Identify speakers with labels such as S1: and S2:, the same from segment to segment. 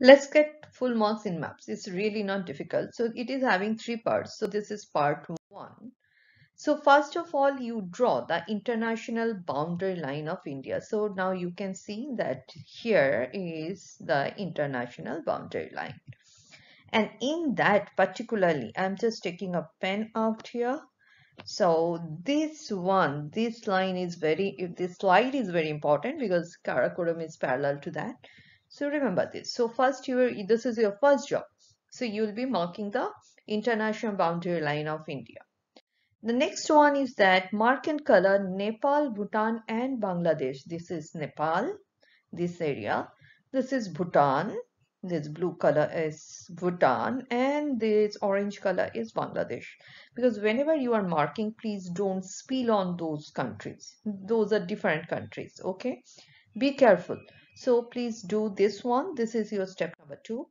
S1: Let's get full marks in maps. It's really not difficult. So it is having three parts. So this is part one. So first of all, you draw the international boundary line of India. So now you can see that here is the international boundary line. And in that particularly, I'm just taking a pen out here. So this one, this line is very, this slide is very important because Karakoram is parallel to that. So remember this. So first you are, this is your first job. So you will be marking the international boundary line of India. The next one is that mark and color Nepal, Bhutan and Bangladesh. This is Nepal, this area. This is Bhutan. This blue color is Bhutan and this orange color is Bangladesh. Because whenever you are marking, please don't spill on those countries. Those are different countries, okay? Be careful. So please do this one. This is your step number two.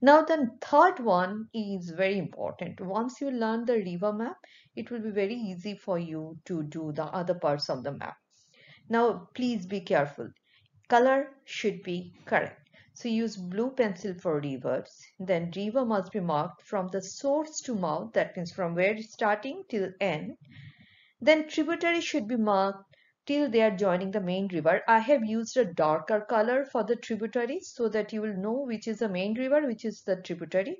S1: Now the third one is very important. Once you learn the river map, it will be very easy for you to do the other parts of the map. Now please be careful. Color should be correct. So use blue pencil for rivers. Then river must be marked from the source to mouth. That means from where it's starting till end. Then tributary should be marked till they are joining the main river. I have used a darker color for the tributary so that you will know which is the main river, which is the tributary.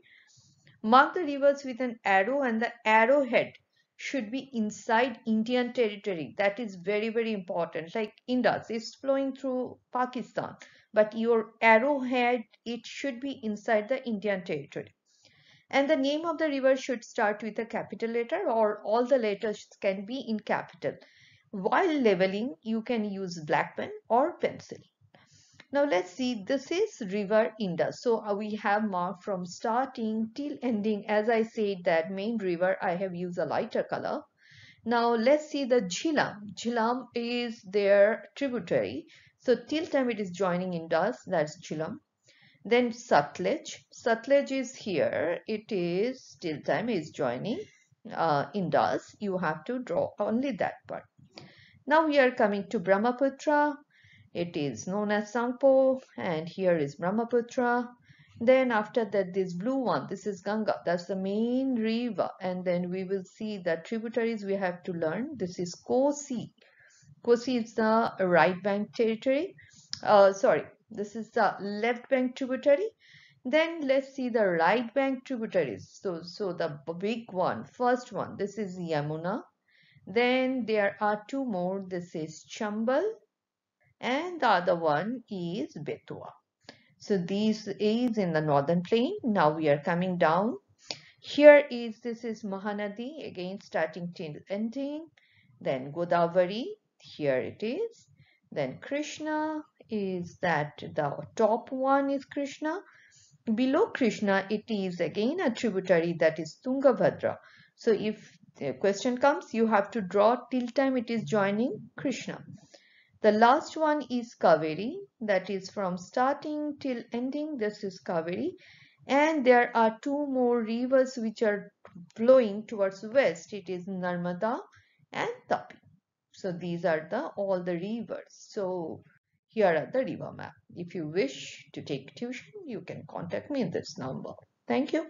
S1: Mark the rivers with an arrow and the arrowhead should be inside Indian territory. That is very, very important. Like Indus is flowing through Pakistan, but your arrowhead, it should be inside the Indian territory. And the name of the river should start with a capital letter or all the letters can be in capital. While leveling, you can use black pen or pencil. Now let's see, this is river Indus. So uh, we have marked from starting till ending. As I said that main river, I have used a lighter color. Now let's see the Jhelum. Jhelum is their tributary. So till time it is joining Indus, that's Jhelum. Then Satluj. Satluj is here. It is till time is joining uh, Indus. You have to draw only that part. Now we are coming to Brahmaputra. It is known as Sangpo and here is Brahmaputra. Then after that this blue one, this is Ganga. That's the main river and then we will see the tributaries we have to learn. This is Kosi. Kosi is the right bank territory. Uh, sorry, this is the left bank tributary then let's see the right bank tributaries so so the big one first one this is yamuna then there are two more. This is Chambal and the other one is Betua. So these is in the northern plain. Now we are coming down. Here is this is Mahanadi again starting till ending. Then Godavari, here it is. Then Krishna is that the top one is Krishna. Below Krishna it is again a tributary that is Tungabhadra. So if question comes, you have to draw till time it is joining Krishna. The last one is Kaveri, that is from starting till ending, this is Kaveri. And there are two more rivers which are flowing towards west. It is Narmada and Tapi. So these are the all the rivers. So here are the river map. If you wish to take tuition, you can contact me in this number. Thank you.